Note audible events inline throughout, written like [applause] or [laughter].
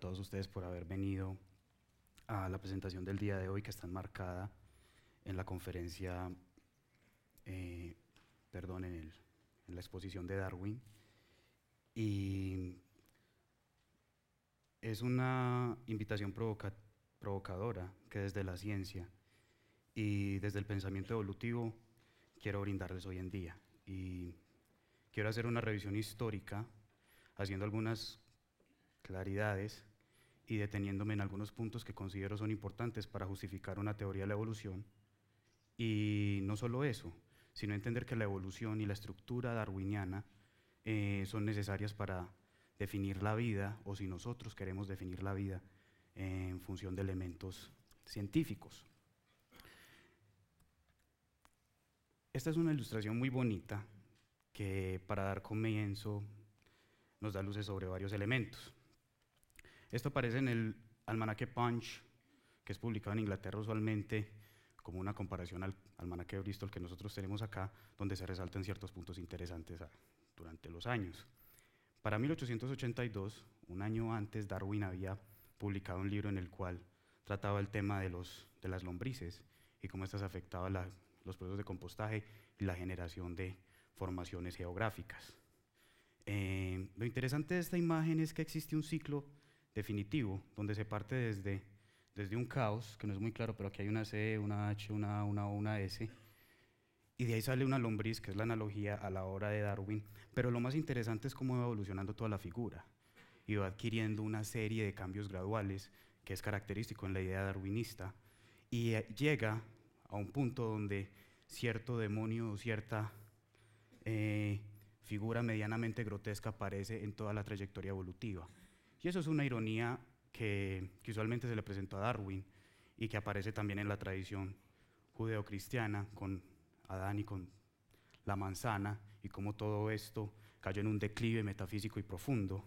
todos ustedes por haber venido a la presentación del día de hoy que está enmarcada en la conferencia, eh, perdón, en, el, la exposición de Darwin. Y es una invitación provocadora que desde la ciencia y desde el pensamiento evolutivo quiero brindarles hoy en día. Y quiero hacer una revisión histórica haciendo algunas claridades y deteniéndome en algunos puntos que considero son importantes para justificar una teoría de la evolución. Y no solo eso, sino entender que la evolución y la estructura darwiniana eh, son necesarias para definir la vida, o si nosotros queremos definir la vida en función de elementos científicos. Esta es una ilustración muy bonita que para dar comienzo nos da luces sobre varios elementos. Esto aparece en el almanaque Punch, que es publicado en Inglaterra usualmente, como una comparación al almanaque de Bristol que nosotros tenemos acá, donde se resaltan ciertos puntos interesantes ah, durante los años. Para 1882, un año antes, Darwin había publicado un libro en el cual trataba el tema de, los, de las lombrices y cómo estas afectaban los procesos de compostaje y la generación de formaciones geográficas. Eh, lo interesante de esta imagen es que existe un ciclo definitivo, donde se parte desde, desde un caos, que no es muy claro, pero aquí hay una C, una H, una una O, una S, y de ahí sale una lombriz, que es la analogía a la obra de Darwin, pero lo más interesante es cómo va evolucionando toda la figura y va adquiriendo una serie de cambios graduales que es característico en la idea darwinista y eh, llega a un punto donde cierto demonio o cierta eh, figura medianamente grotesca aparece en toda la trayectoria evolutiva. Y eso es una ironía que, usualmente se le presentó a Darwin y que aparece también en la tradición judeocristiana con Adán y con la manzana y cómo todo esto cayó en un declive metafísico y profundo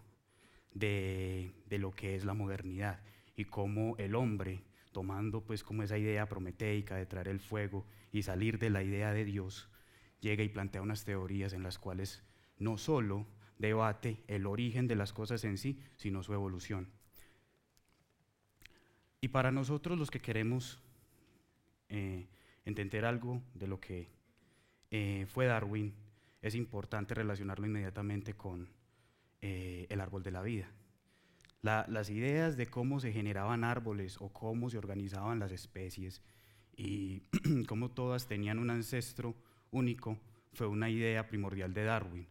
de, lo que es la modernidad y cómo el hombre tomando pues como esa idea prometeica de traer el fuego y salir de la idea de Dios, llega y plantea unas teorías en las cuales no solo debate el origen de las cosas en sí, sino su evolución. Y para nosotros los que queremos eh, entender algo de lo que eh, fue Darwin, es importante relacionarlo inmediatamente con eh, el árbol de la vida. las ideas de cómo se generaban árboles o cómo se organizaban las especies y [clears throat] cómo todas tenían un ancestro único fue una idea primordial de Darwin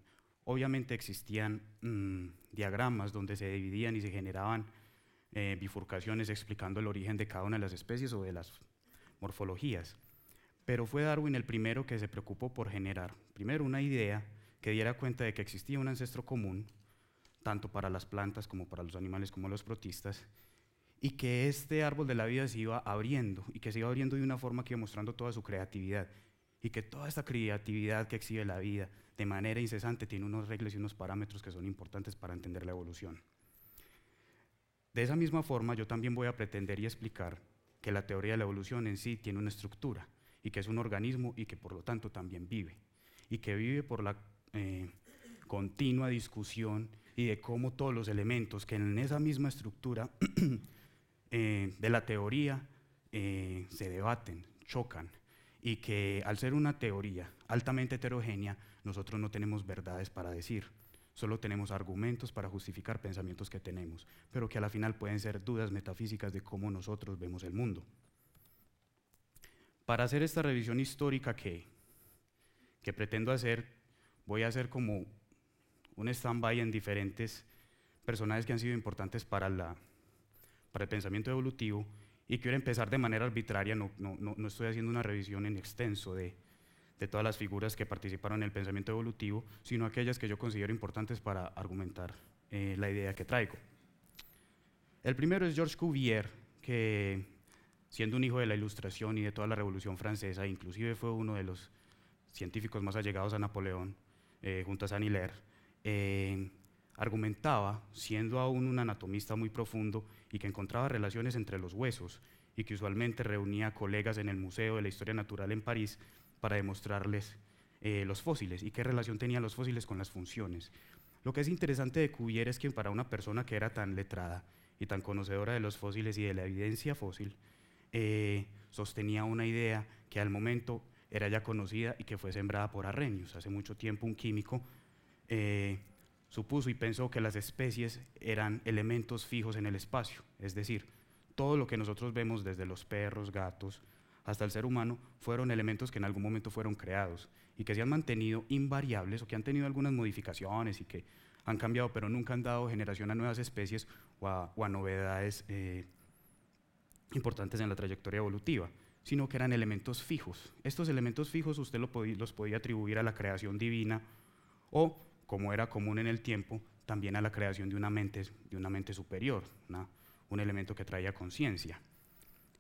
obviamente existían mm, diagramas donde se dividían y se generaban eh, bifurcaciones explicando el origen de cada una de las especies o de las morfologías. Pero fue Darwin el primero que se preocupó por generar, primero, una idea que diera cuenta de que existía un ancestro común, tanto para las plantas como para los animales como los protistas, y que este árbol de la vida se iba abriendo y que se iba abriendo de una forma que iba mostrando toda su creatividad y que toda esta creatividad que exhibe la vida de manera incesante tiene unos reglas y unos parámetros que son importantes para entender la evolución. De esa misma forma, yo también voy a pretender y explicar que la teoría de la evolución en sí tiene una estructura y que es un organismo y que por lo tanto también vive y que vive por la eh, continua discusión y de cómo todos los elementos que en esa misma estructura [clears throat] eh, de la teoría eh, se debaten, chocan y que al ser una teoría altamente heterogénea, nosotros no tenemos verdades para decir, solo tenemos argumentos para justificar pensamientos que tenemos, pero que a la final pueden ser dudas metafísicas de cómo nosotros vemos el mundo. Para hacer esta revisión histórica que, que pretendo hacer, voy a hacer como un stand-by en diferentes personajes que han sido importantes para, la, para el pensamiento evolutivo y quiero empezar de manera arbitraria, no, no, no estoy haciendo una revisión en extenso de, de todas las figuras que participaron en el pensamiento evolutivo, sino aquellas que yo considero importantes para argumentar eh, la idea que traigo. El primero es Georges Cuvier, que siendo un hijo de la Ilustración y de toda la Revolución Francesa, inclusive fue uno de los científicos más allegados a Napoleón, eh, junto a San Hilaire, eh, argumentaba, siendo aún un anatomista muy profundo, y que encontraba relaciones entre los huesos y que usualmente reunía colegas en el Museo de la Historia Natural en París para demostrarles eh, los fósiles y qué relación tenían los fósiles con las funciones. Lo que es interesante de Cuvier es que para una persona que era tan letrada y tan conocedora de los fósiles y de la evidencia fósil, eh, sostenía una idea que al momento era ya conocida y que fue sembrada por Arrhenius, hace mucho tiempo un químico eh, supuso y pensó que las especies eran elementos fijos en el espacio, es decir, todo lo que nosotros vemos desde los perros, gatos, hasta el ser humano, fueron elementos que en algún momento fueron creados y que se han mantenido invariables o que han tenido algunas modificaciones y que han cambiado, pero nunca han dado generación a nuevas especies o a, novedades eh, importantes en la trayectoria evolutiva, sino que eran elementos fijos. Estos elementos fijos usted los podía atribuir a la creación divina o como era común en el tiempo, también a la creación de una mente, de una mente superior, un elemento que traía conciencia.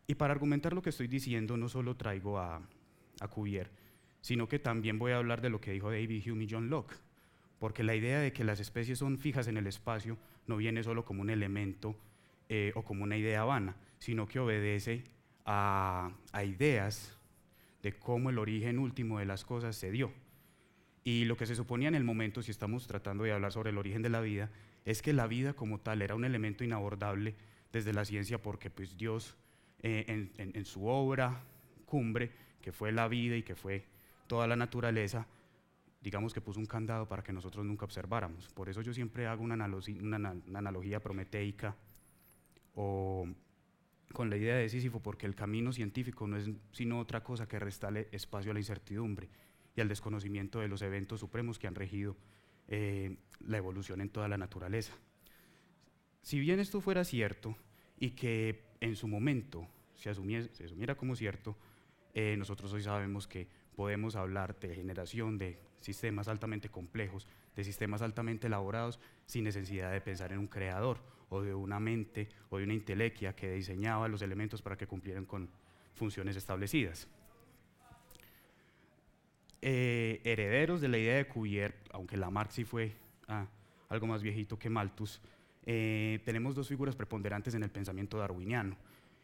Y para argumentar lo que estoy diciendo, no solo traigo a, Cuvier, sino que también voy a hablar de lo que dijo David Hume y John Locke, porque la idea de que las especies son fijas en el espacio no viene solo como un elemento eh, o como una idea vana, sino que obedece a ideas de cómo el origen último de las cosas se dio. Y lo que se suponía en el momento, si estamos tratando de hablar sobre el origen de la vida, es que la vida como tal era un elemento inabordable desde la ciencia porque pues Dios eh, en, su obra cumbre, que fue la vida y que fue toda la naturaleza, digamos que puso un candado para que nosotros nunca observáramos. Por eso yo siempre hago una, analogía, analogía prometeica o con la idea de Sísifo, porque el camino científico no es sino otra cosa que restarle espacio a la incertidumbre y al desconocimiento de los eventos supremos que han regido eh, la evolución en toda la naturaleza. Si bien esto fuera cierto y que en su momento se, asumiera, como cierto, eh, nosotros hoy sabemos que podemos hablar de generación de sistemas altamente complejos, de sistemas altamente elaborados, sin necesidad de pensar en un creador o de una mente o de una intelequia que diseñaba los elementos para que cumplieran con funciones establecidas. Eh, herederos de la idea de Cuvier, aunque Lamarck sí fue ah, algo más viejito que Malthus, eh, tenemos dos figuras preponderantes en el pensamiento darwiniano.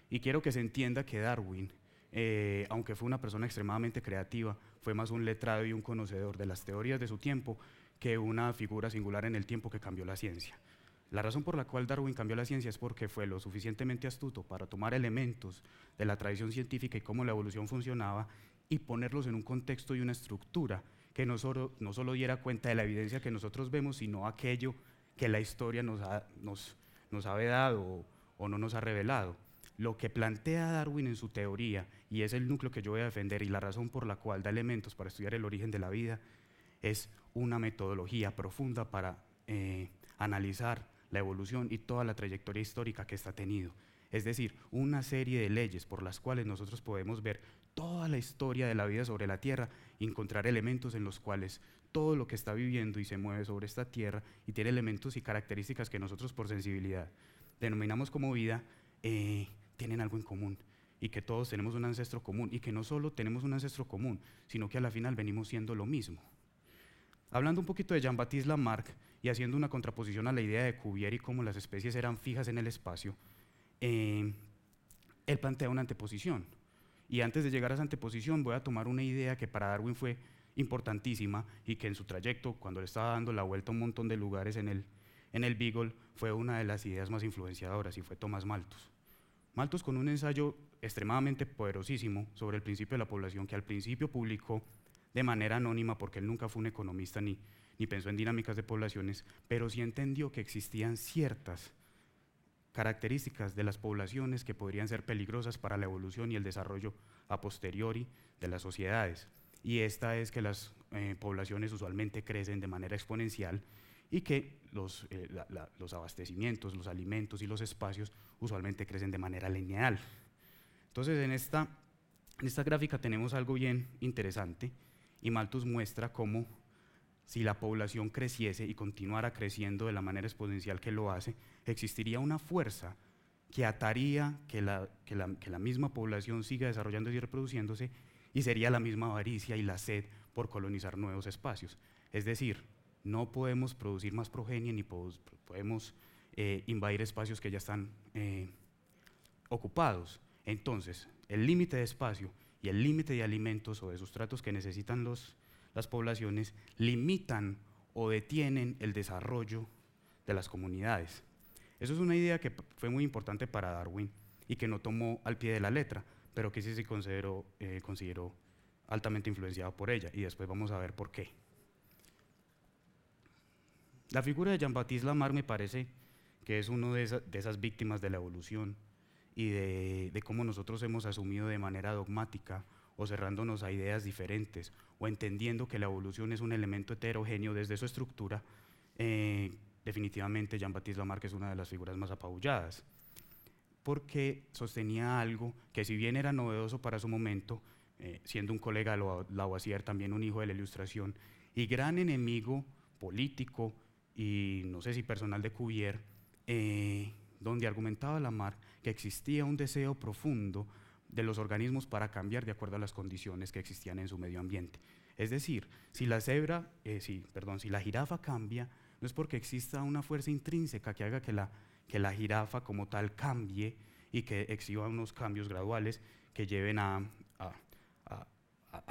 Y quiero que se entienda que Darwin, eh, aunque fue una persona extremadamente creativa, fue más un letrado y un conocedor de las teorías de su tiempo que una figura singular en el tiempo que cambió la ciencia. La razón por la cual Darwin cambió la ciencia es porque fue lo suficientemente astuto para tomar elementos de la tradición científica y cómo la evolución funcionaba y ponerlos en un contexto y una estructura que no solo, no solo diera cuenta de la evidencia que nosotros vemos, sino aquello que la historia nos ha, nos, nos ha vedado o, no nos ha revelado. Lo que plantea Darwin en su teoría, y es el núcleo que yo voy a defender y la razón por la cual da elementos para estudiar el origen de la vida, es una metodología profunda para eh, analizar la evolución y toda la trayectoria histórica que está tenido. Es decir, una serie de leyes por las cuales nosotros podemos ver toda la historia de la vida sobre la tierra encontrar elementos en los cuales todo lo que está viviendo y se mueve sobre esta tierra y tiene elementos y características que nosotros por sensibilidad denominamos como vida, eh, tienen algo en común y que todos tenemos un ancestro común y que no solo tenemos un ancestro común, sino que a la final venimos siendo lo mismo. Hablando un poquito de Jean-Baptiste Lamarck y haciendo una contraposición a la idea de Cuvier y cómo las especies eran fijas en el espacio, eh, él plantea una anteposición y antes de llegar a esa anteposición voy a tomar una idea que para Darwin fue importantísima y que en su trayecto, cuando le estaba dando la vuelta a un montón de lugares en el, en el Beagle, fue una de las ideas más influenciadoras y fue Tomás Malthus. Malthus con un ensayo extremadamente poderosísimo sobre el principio de la población que al principio publicó de manera anónima porque él nunca fue un economista ni, ni pensó en dinámicas de poblaciones, pero sí entendió que existían ciertas características de las poblaciones que podrían ser peligrosas para la evolución y el desarrollo a posteriori de las sociedades. Y esta es que las eh, poblaciones usualmente crecen de manera exponencial y que los, eh, los abastecimientos, los alimentos y los espacios usualmente crecen de manera lineal. Entonces, en esta, en esta gráfica tenemos algo bien interesante y Malthus muestra cómo si la población creciese y continuara creciendo de la manera exponencial que lo hace, existiría una fuerza que ataría que la, la, misma población siga desarrollándose y reproduciéndose, y sería la misma avaricia y la sed por colonizar nuevos espacios. Es decir, no podemos producir más progenie ni podemos eh, invadir espacios que ya están eh, ocupados. Entonces, el límite de espacio y el límite de alimentos o de sustratos que necesitan los las poblaciones limitan o detienen el desarrollo de las comunidades. Eso es una idea que fue muy importante para Darwin y que no tomó al pie de la letra, pero que sí se eh, consideró, altamente influenciado por ella, y después vamos a ver por qué. La figura de Jean-Baptiste lamar me parece que es una de, esas víctimas de la evolución y de cómo nosotros hemos asumido de manera dogmática o cerrándonos a ideas diferentes o entendiendo que la evolución es un elemento heterogéneo desde su estructura, eh, definitivamente Jean-Baptiste Lamarck es una de las figuras más apabulladas, porque sostenía algo que si bien era novedoso para su momento, eh, siendo un colega de Lavoisier, también un hijo de la Ilustración, y gran enemigo político y no sé si personal de Cuvier, eh, donde argumentaba Lamarck que existía un deseo profundo de los organismos para cambiar de acuerdo a las condiciones que existían en su medio ambiente. Es decir, si la cebra, eh, si, perdón, si la jirafa cambia, no es porque exista una fuerza intrínseca que haga que la, que la jirafa como tal cambie y que exhiba unos cambios graduales que lleven a, a,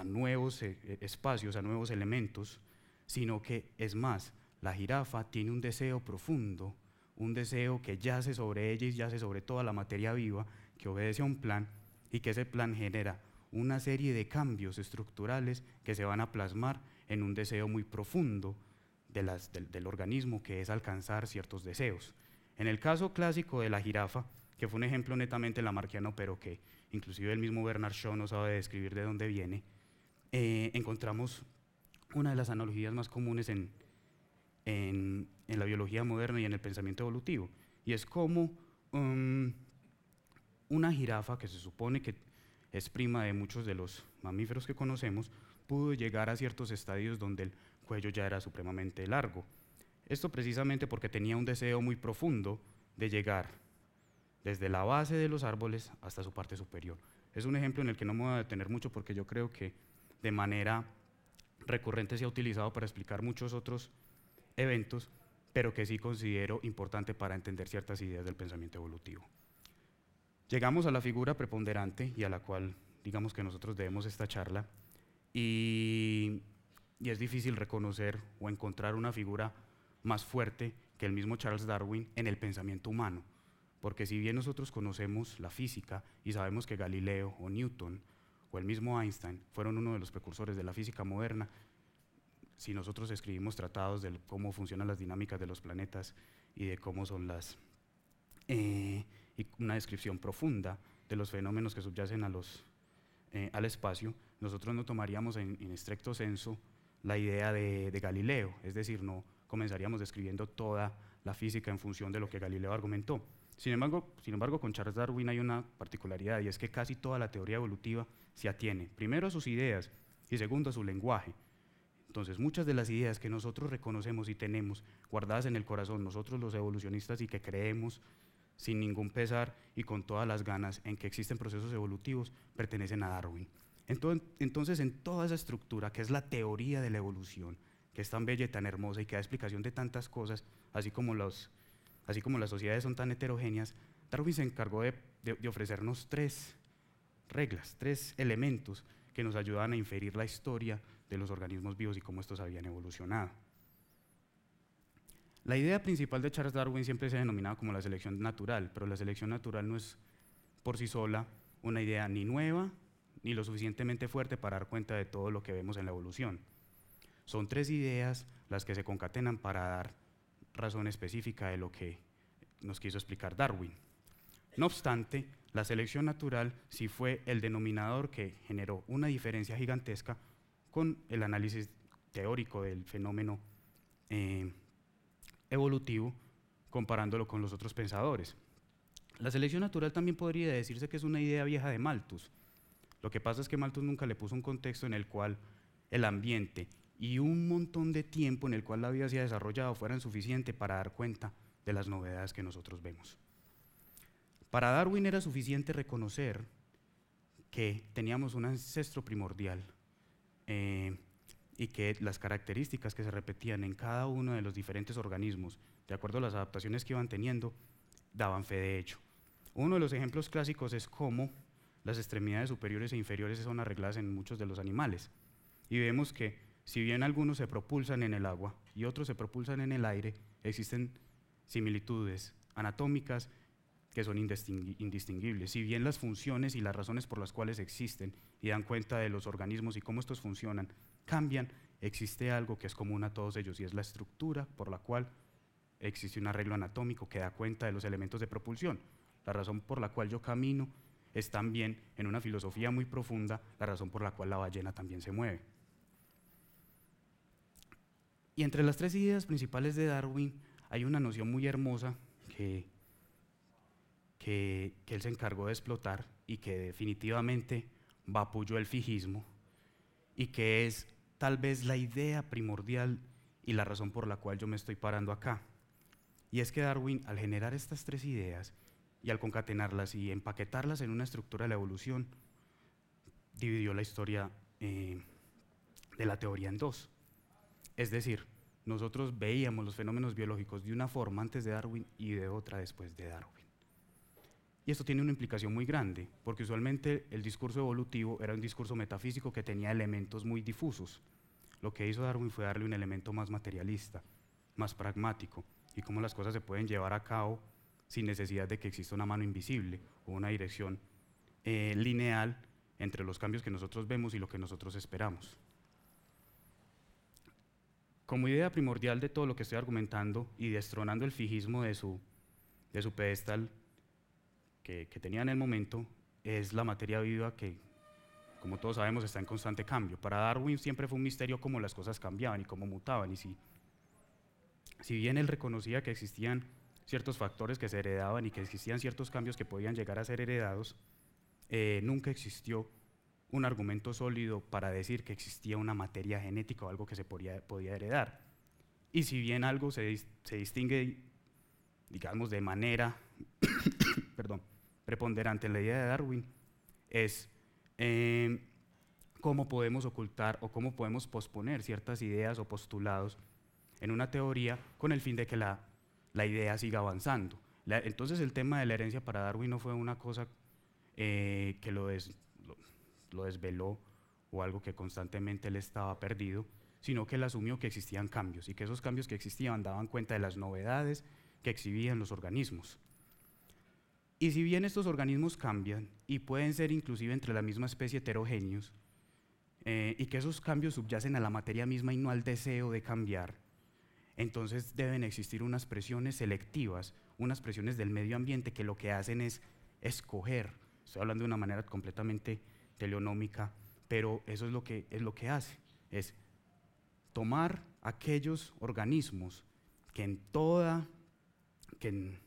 nuevos eh, espacios, a nuevos elementos, sino que es más, la jirafa tiene un deseo profundo, un deseo que yace sobre ella y yace sobre toda la materia viva, que obedece a un plan y que ese plan genera una serie de cambios estructurales que se van a plasmar en un deseo muy profundo del, organismo, que es alcanzar ciertos deseos. En el caso clásico de la jirafa, que fue un ejemplo netamente lamarquiano, pero que inclusive el mismo Bernard Shaw no sabe describir de dónde viene, eh, encontramos una de las analogías más comunes en, en, la biología moderna y en el pensamiento evolutivo, y es como... Um, una jirafa, que se supone que es prima de muchos de los mamíferos que conocemos, pudo llegar a ciertos estadios donde el cuello ya era supremamente largo. Esto precisamente porque tenía un deseo muy profundo de llegar desde la base de los árboles hasta su parte superior. Es un ejemplo en el que no me voy a detener mucho porque yo creo que de manera recurrente se ha utilizado para explicar muchos otros eventos, pero que sí considero importante para entender ciertas ideas del pensamiento evolutivo. Llegamos a la figura preponderante y a la cual digamos que nosotros debemos esta charla y, es difícil reconocer o encontrar una figura más fuerte que el mismo Charles Darwin en el pensamiento humano, porque si bien nosotros conocemos la física y sabemos que Galileo o Newton o el mismo Einstein fueron uno de los precursores de la física moderna, si nosotros escribimos tratados de cómo funcionan las dinámicas de los planetas y de cómo son las... Eh, y una descripción profunda de los fenómenos que subyacen a los, eh, al espacio, nosotros no tomaríamos en, estricto senso la idea de, de, Galileo, es decir, no comenzaríamos describiendo toda la física en función de lo que Galileo argumentó. Sin embargo, sin embargo, con Charles Darwin hay una particularidad y es que casi toda la teoría evolutiva se atiene, primero a sus ideas y segundo a su lenguaje. Entonces, muchas de las ideas que nosotros reconocemos y tenemos guardadas en el corazón, nosotros los evolucionistas y que creemos sin ningún pesar y con todas las ganas en que existen procesos evolutivos, pertenecen a Darwin. Entonces, en toda esa estructura, que es la teoría de la evolución, que es tan bella y tan hermosa y que da explicación de tantas cosas, así como, así como las sociedades son tan heterogéneas, Darwin se encargó de ofrecernos tres reglas, tres elementos que nos ayudan a inferir la historia de los organismos vivos y cómo estos habían evolucionado. La idea principal de Charles Darwin siempre se ha denominado como la selección natural, pero la selección natural no es por sí sola una idea ni nueva ni lo suficientemente fuerte para dar cuenta de todo lo que vemos en la evolución. Son tres ideas las que se concatenan para dar razón específica de lo que nos quiso explicar Darwin. No obstante, la selección natural sí fue el denominador que generó una diferencia gigantesca con el análisis teórico del fenómeno eh, evolutivo comparándolo con los otros pensadores. La selección natural también podría decirse que es una idea vieja de Malthus. Lo que pasa es que Malthus nunca le puso un contexto en el cual el ambiente y un montón de tiempo en el cual la vida se ha desarrollado fueran suficiente para dar cuenta de las novedades que nosotros vemos. Para Darwin era suficiente reconocer que teníamos un ancestro primordial eh, y que las características que se repetían en cada uno de los diferentes organismos, de acuerdo a las adaptaciones que iban teniendo, daban fe de hecho. Uno de los ejemplos clásicos es cómo las extremidades superiores e inferiores son arregladas en muchos de los animales. Y vemos que si bien algunos se propulsan en el agua y otros se propulsan en el aire, existen similitudes anatómicas que son indistinguibles. Si bien las funciones y las razones por las cuales existen y dan cuenta de los organismos y cómo estos funcionan, cambian, existe algo que es común a todos ellos y es la estructura por la cual existe un arreglo anatómico que da cuenta de los elementos de propulsión. La razón por la cual yo camino es también, en una filosofía muy profunda, la razón por la cual la ballena también se mueve. Y entre las tres ideas principales de Darwin hay una noción muy hermosa que, que, él se encargó de explotar y que definitivamente vapulló el fijismo y que es tal vez la idea primordial y la razón por la cual yo me estoy parando acá. Y es que Darwin, al generar estas tres ideas y al concatenarlas y empaquetarlas en una estructura de la evolución, dividió la historia eh, de la teoría en dos. Es decir, nosotros veíamos los fenómenos biológicos de una forma antes de Darwin y de otra después de Darwin. Y esto tiene una implicación muy grande, porque usualmente el discurso evolutivo era un discurso metafísico que tenía elementos muy difusos. Lo que hizo Darwin fue darle un elemento más materialista, más pragmático, y cómo las cosas se pueden llevar a cabo sin necesidad de que exista una mano invisible o una dirección eh, lineal entre los cambios que nosotros vemos y lo que nosotros esperamos. Como idea primordial de todo lo que estoy argumentando y destronando el fijismo de de su pedestal que, tenía en el momento es la materia viva que, como todos sabemos, está en constante cambio. Para Darwin siempre fue un misterio cómo las cosas cambiaban y cómo mutaban. Y si, si bien él reconocía que existían ciertos factores que se heredaban y que existían ciertos cambios que podían llegar a ser heredados, eh, nunca existió un argumento sólido para decir que existía una materia genética o algo que se podía, podía heredar. Y si bien algo se, se distingue, digamos, de manera preponderante en la idea de Darwin es em, cómo podemos ocultar o cómo podemos posponer ciertas ideas o postulados en una teoría con el fin de que la, idea siga avanzando. entonces el tema de la herencia para Darwin no fue una cosa eh, que lo, lo, desveló o algo que constantemente le estaba perdido, sino que él asumió que existían cambios y que esos cambios que existían daban cuenta de las novedades que exhibían los organismos. Y si bien estos organismos cambian y pueden ser inclusive entre la misma especie heterogéneos, eh, y que esos cambios subyacen a la materia misma y no al deseo de cambiar, entonces deben existir unas presiones selectivas, unas presiones del medio ambiente que lo que hacen es escoger. Estoy hablando de una manera completamente teleonómica, pero eso es lo que, es lo que hace, es tomar aquellos organismos que en toda, que en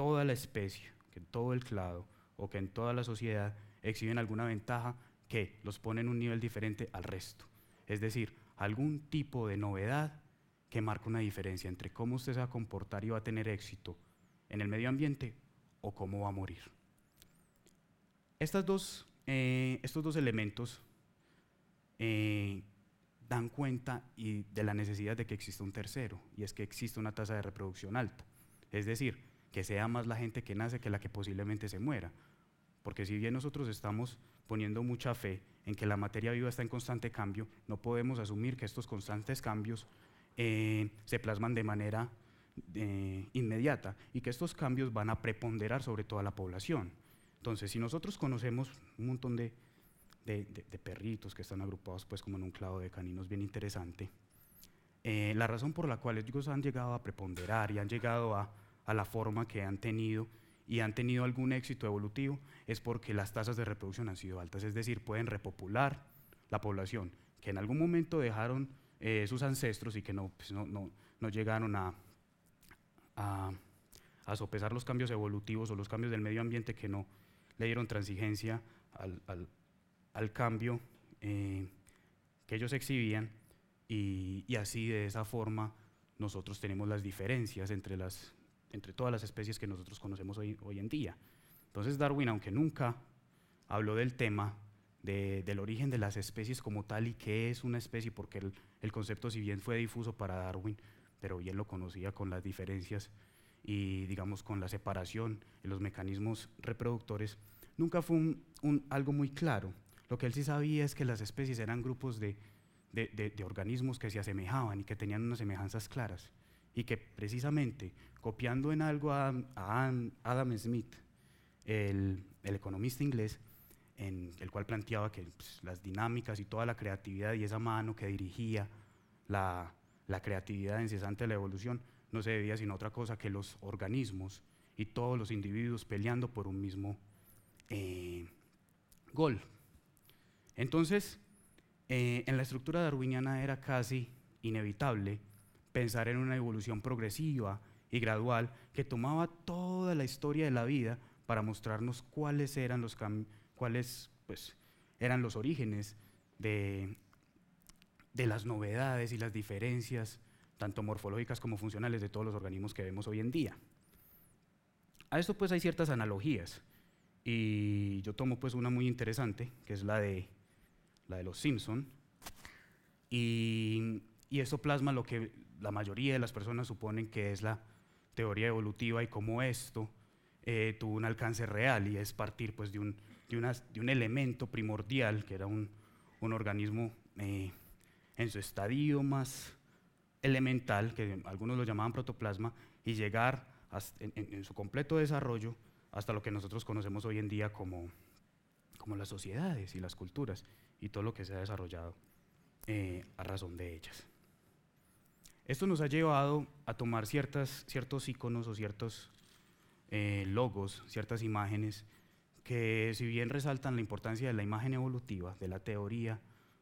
toda la especie, que en todo el clado o que en toda la sociedad exhiben alguna ventaja que los pone en un nivel diferente al resto. Es decir, algún tipo de novedad que marca una diferencia entre cómo usted se va a comportar y va a tener éxito en el medio ambiente o cómo va a morir. Eh, estos dos elementos eh, dan cuenta de la necesidad de que exista un tercero, y es que existe una tasa de reproducción alta. Es decir, que sea más la gente que nace que la que posiblemente se muera. Porque si bien nosotros estamos poniendo mucha fe en que la materia viva está en constante cambio, no podemos asumir que estos constantes cambios eh, se plasman de manera eh, inmediata y que estos cambios van a preponderar sobre toda la población. Entonces, si nosotros conocemos un montón de, perritos que están agrupados pues como en un clado de caninos bien interesante, eh, la razón por la cual ellos han llegado a preponderar y han llegado a a la forma que han tenido y han tenido algún éxito evolutivo es porque las tasas de reproducción han sido altas, es decir, pueden repopular la población que en algún momento dejaron eh, sus ancestros y que no, pues, no, llegaron a, a, sopesar los cambios evolutivos o los cambios del medio ambiente que no le dieron transigencia al, cambio eh, que ellos exhibían y así de esa forma nosotros tenemos las diferencias entre las entre todas las especies que nosotros conocemos hoy, hoy en día. Entonces Darwin, aunque nunca habló del tema del origen de las especies como tal y qué es una especie, porque el, concepto si bien fue difuso para Darwin, pero bien lo conocía con las diferencias y digamos con la separación y los mecanismos reproductores, nunca fue algo muy claro. Lo que él sí sabía es que las especies eran grupos de organismos que se asemejaban y que tenían unas semejanzas claras y que precisamente copiando en algo a, Adam Smith, el, economista inglés, en el cual planteaba que pues, las dinámicas y toda la creatividad y esa mano que dirigía la, creatividad incesante de la evolución no se debía sino otra cosa que los organismos y todos los individuos peleando por un mismo eh, gol. Entonces, eh, en la estructura darwiniana era casi inevitable pensar en una evolución progresiva y gradual que tomaba toda la historia de la vida para mostrarnos cuáles eran los, cuáles, pues, eran los orígenes de, de las novedades y las diferencias, tanto morfológicas como funcionales, de todos los organismos que vemos hoy en día. A esto pues hay ciertas analogías y yo tomo pues una muy interesante, que es la de, la de los Simpson, y, y eso plasma lo que, la mayoría de las personas suponen que es la teoría evolutiva y cómo esto eh, tuvo un alcance real y es partir pues, de, un, de, un elemento primordial que era un, organismo eh, en su estadio más elemental, que algunos lo llamaban protoplasma, y llegar en, su completo desarrollo hasta lo que nosotros conocemos hoy en día como, como las sociedades y las culturas y todo lo que se ha desarrollado eh, a razón de ellas. Esto nos ha llevado a tomar ciertas, ciertos iconos o ciertos eh, logos, ciertas imágenes, que si bien resaltan la importancia de la imagen evolutiva, de la teoría,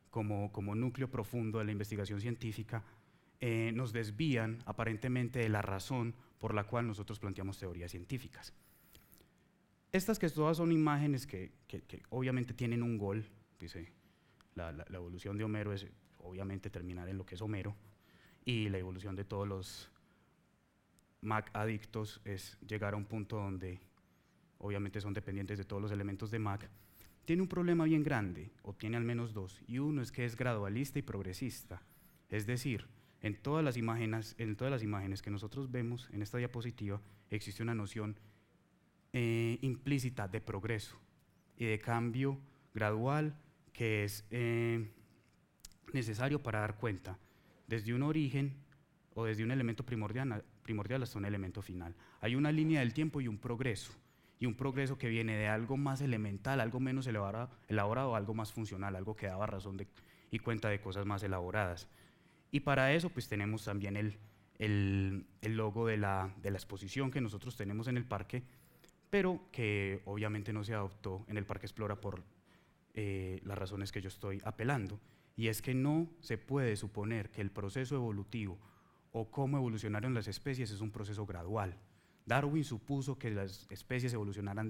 como, como núcleo profundo de la investigación científica, eh, nos desvían aparentemente de la razón por la cual nosotros planteamos teorías científicas. Estas que todas son imágenes que, obviamente tienen un gol, dice la evolución de Homero es obviamente terminar en lo que es Homero, y la evolución de todos los Mac adictos es llegar a un punto donde obviamente son dependientes de todos los elementos de Mac, tiene un problema bien grande, o tiene al menos dos, y uno es que es gradualista y progresista. Es decir, en todas las imágenes, en todas las imágenes que nosotros vemos en esta diapositiva existe una noción eh, implícita de progreso y de cambio gradual que es eh, necesario para dar cuenta desde un origen o desde un elemento primordial, primordial hasta un elemento final. Hay una línea del tiempo y un progreso, y un progreso que viene de algo más elemental, algo menos elaborado, elaborado, algo más funcional, algo que daba razón de, y cuenta de cosas más elaboradas. Y para eso pues tenemos también el, el, logo de la, de la exposición que nosotros tenemos en el parque, pero que obviamente no se adoptó en el Parque Explora por eh, las razones que yo estoy apelando. Y es que no se puede suponer que el proceso evolutivo o cómo evolucionaron las especies es un proceso gradual. Darwin supuso que las especies evolucionaban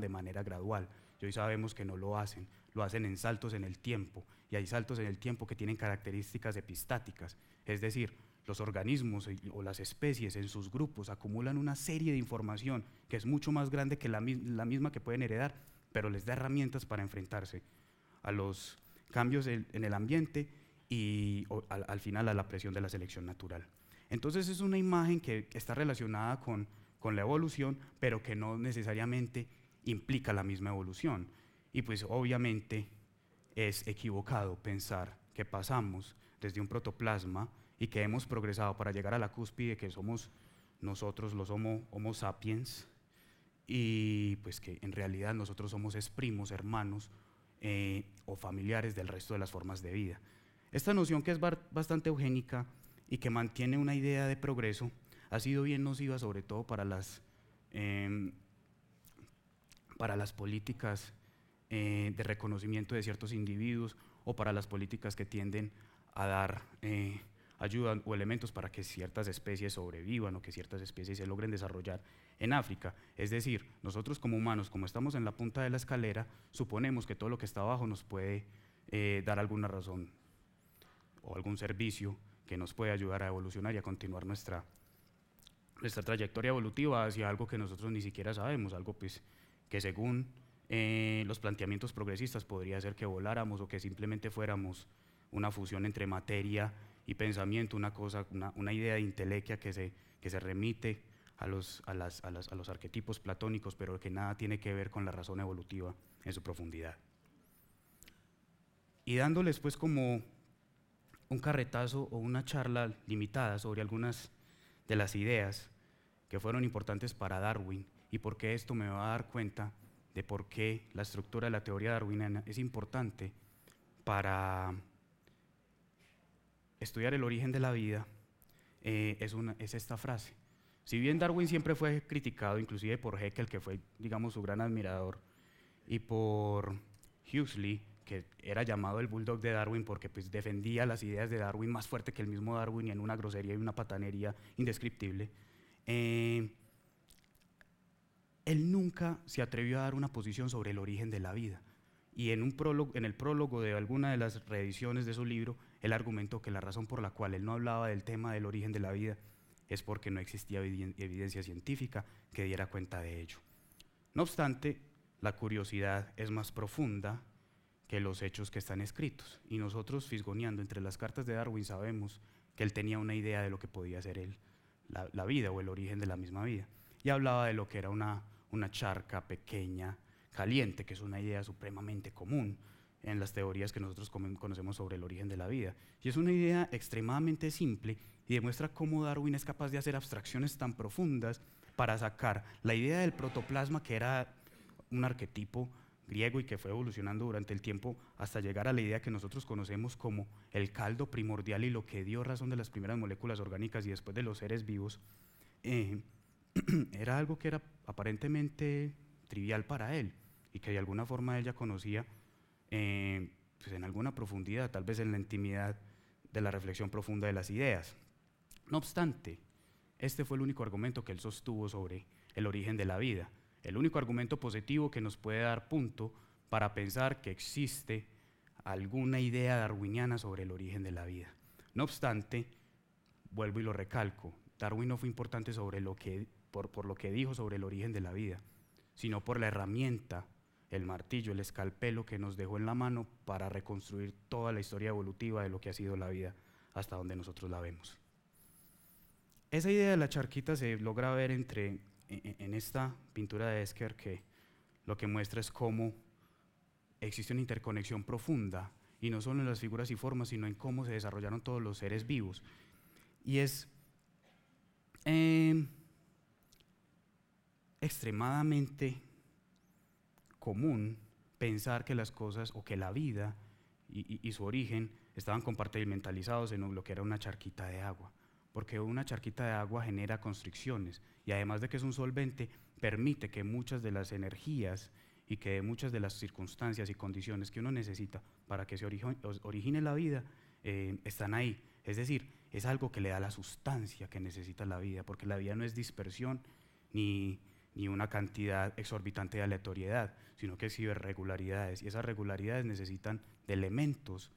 de manera gradual hoy sabemos que no lo hacen, lo hacen en saltos en el tiempo y hay saltos en el tiempo que tienen características epistáticas, es decir, los organismos o las especies en sus grupos acumulan una serie de información que es mucho más grande que la misma que pueden heredar, pero les da herramientas para enfrentarse a los cambios en el ambiente y al, final a la presión de la selección natural. Entonces es una imagen que está relacionada con, con la evolución, pero que no necesariamente implica la misma evolución. Y pues obviamente es equivocado pensar que pasamos desde un protoplasma y que hemos progresado para llegar a la cúspide que somos nosotros los Homo, homo sapiens y pues que en realidad nosotros somos primos, hermanos, eh, o familiares del resto de las formas de vida. Esta noción que es bastante eugénica y que mantiene una idea de progreso ha sido bien nociva sobre todo para las, em, para las políticas eh, de reconocimiento de ciertos individuos o para las políticas que tienden a dar eh, ayudan o elementos para que ciertas especies sobrevivan o que ciertas especies se logren desarrollar en África. Es decir, nosotros como humanos, como estamos en la punta de la escalera, suponemos que todo lo que está abajo nos puede eh, dar alguna razón o algún servicio que nos puede ayudar a evolucionar y a continuar nuestra, nuestra trayectoria evolutiva hacia algo que nosotros ni siquiera sabemos, algo pues, que según eh, los planteamientos progresistas podría ser que voláramos o que simplemente fuéramos una fusión entre materia y pensamiento, una cosa, una, una idea de intelequia que se, que se remite a los, a, las, a, a los arquetipos platónicos, pero que nada tiene que ver con la razón evolutiva en su profundidad. Y dándoles pues como un carretazo o una charla limitada sobre algunas de las ideas que fueron importantes para Darwin y por qué esto me va a dar cuenta de por qué la estructura de la teoría darwiniana es importante para estudiar el origen de la vida, eh, es, esta frase. Si bien Darwin siempre fue criticado, inclusive por Heckel, que fue, digamos, su gran admirador, y por Huxley, que era llamado el bulldog de Darwin porque pues, defendía las ideas de Darwin más fuerte que el mismo Darwin y en una grosería y una patanería indescriptible, eh, él nunca se atrevió a dar una posición sobre el origen de la vida. Y en, un prólogo, en el prólogo de alguna de las reediciones de su libro, el argumento que la razón por la cual él no hablaba del tema del origen de la vida es porque no existía evidencia científica que diera cuenta de ello. No obstante, la curiosidad es más profunda que los hechos que están escritos, y nosotros, fisgoneando entre las cartas de Darwin, sabemos que él tenía una idea de lo que podía ser él, la, vida o el origen de la misma vida, y hablaba de lo que era una charca pequeña, caliente, que es una idea supremamente común, en las teorías que nosotros conocemos sobre el origen de la vida. Y es una idea extremadamente simple y demuestra cómo Darwin es capaz de hacer abstracciones tan profundas para sacar la idea del protoplasma, que era un arquetipo griego y que fue evolucionando durante el tiempo hasta llegar a la idea que nosotros conocemos como el caldo primordial y lo que dio razón de las primeras moléculas orgánicas y después de los seres vivos, eh, [clears throat] era algo que era aparentemente trivial para él y que de alguna forma ella conocía eh, pues en alguna profundidad, tal vez en la intimidad de la reflexión profunda de las ideas. No obstante, este fue el único argumento que él sostuvo sobre el origen de la vida, el único argumento positivo que nos puede dar punto para pensar que existe alguna idea darwiniana sobre el origen de la vida. No obstante, vuelvo y lo recalco, Darwin no fue importante sobre lo que, por lo que dijo sobre el origen de la vida, sino por la herramienta el martillo, el escalpelo que nos dejó en la mano para reconstruir toda la historia evolutiva de lo que ha sido la vida hasta donde nosotros la vemos. Esa idea de la charquita se logra ver entre, e, e, en esta pintura de Esker que lo que muestra es cómo existe una interconexión profunda, y no solo en las figuras y formas, sino en cómo se desarrollaron todos los seres vivos. Y es em, extremadamente común pensar que las cosas o que la vida y, su origen estaban compartimentalizados en lo que era una charquita de agua, porque una charquita de agua genera constricciones y además de que es un solvente, permite que muchas de las energías y que muchas de las circunstancias y condiciones que uno necesita para que se origine, la vida eh, están ahí. Es decir, es algo que le da la sustancia que necesita la vida, porque la vida no es dispersión ni, ni una cantidad exorbitante de aleatoriedad, sino que regularidades. Y esas regularidades necesitan de elementos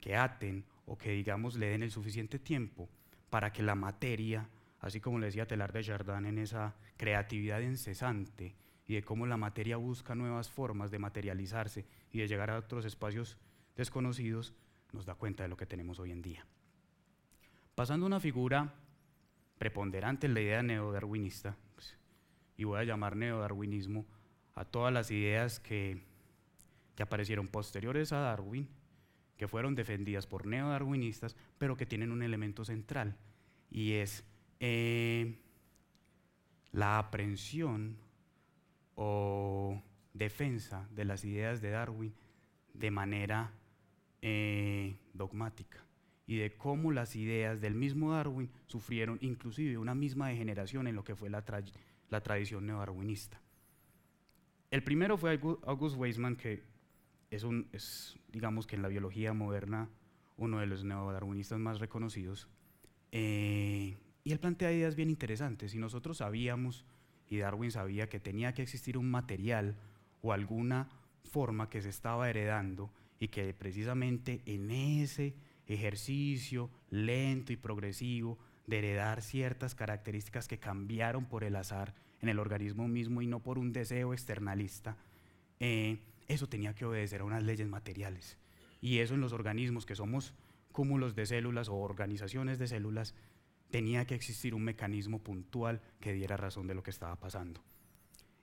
que aten o que, digamos, le den el suficiente tiempo para que la materia, así como le decía Telar de Jardin en esa creatividad incesante y de cómo la materia busca nuevas formas de materializarse y de llegar a otros espacios desconocidos, nos da cuenta de lo que tenemos hoy en día. Pasando a una figura preponderante en la idea neodarwinista, y voy a llamar neodarwinismo a todas las ideas que, que aparecieron posteriores a Darwin, que fueron defendidas por neodarwinistas, pero que tienen un elemento central, y es eh, la aprehensión o defensa de las ideas de Darwin de manera eh, dogmática y de cómo las ideas del mismo Darwin sufrieron inclusive una misma degeneración en lo que fue la tragedia la tradición neodarwinista. El primero fue August Weismann, que es, un, es, digamos que en la biología moderna, uno de los neodarwinistas más reconocidos. Eh, y él plantea ideas bien interesantes. Si nosotros sabíamos, y Darwin sabía, que tenía que existir un material o alguna forma que se estaba heredando y que precisamente en ese ejercicio lento y progresivo de heredar ciertas características que cambiaron por el azar, en el organismo mismo y no por un deseo externalista, eh, eso tenía que obedecer a unas leyes materiales. Y eso en los organismos que somos cúmulos de células o organizaciones de células, tenía que existir un mecanismo puntual que diera razón de lo que estaba pasando.